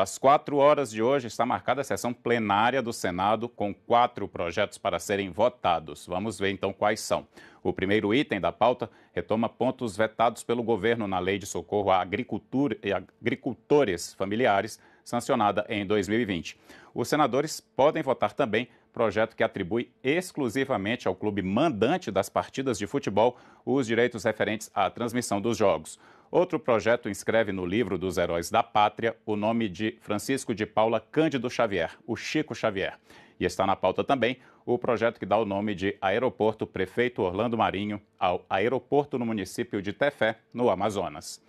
Às quatro horas de hoje está marcada a sessão plenária do Senado com quatro projetos para serem votados. Vamos ver então quais são. O primeiro item da pauta retoma pontos vetados pelo governo na Lei de Socorro a Agricultores Familiares, sancionada em 2020. Os senadores podem votar também projeto que atribui exclusivamente ao clube mandante das partidas de futebol os direitos referentes à transmissão dos jogos. Outro projeto inscreve no livro dos heróis da pátria o nome de Francisco de Paula Cândido Xavier, o Chico Xavier. E está na pauta também o projeto que dá o nome de Aeroporto Prefeito Orlando Marinho ao aeroporto no município de Tefé, no Amazonas.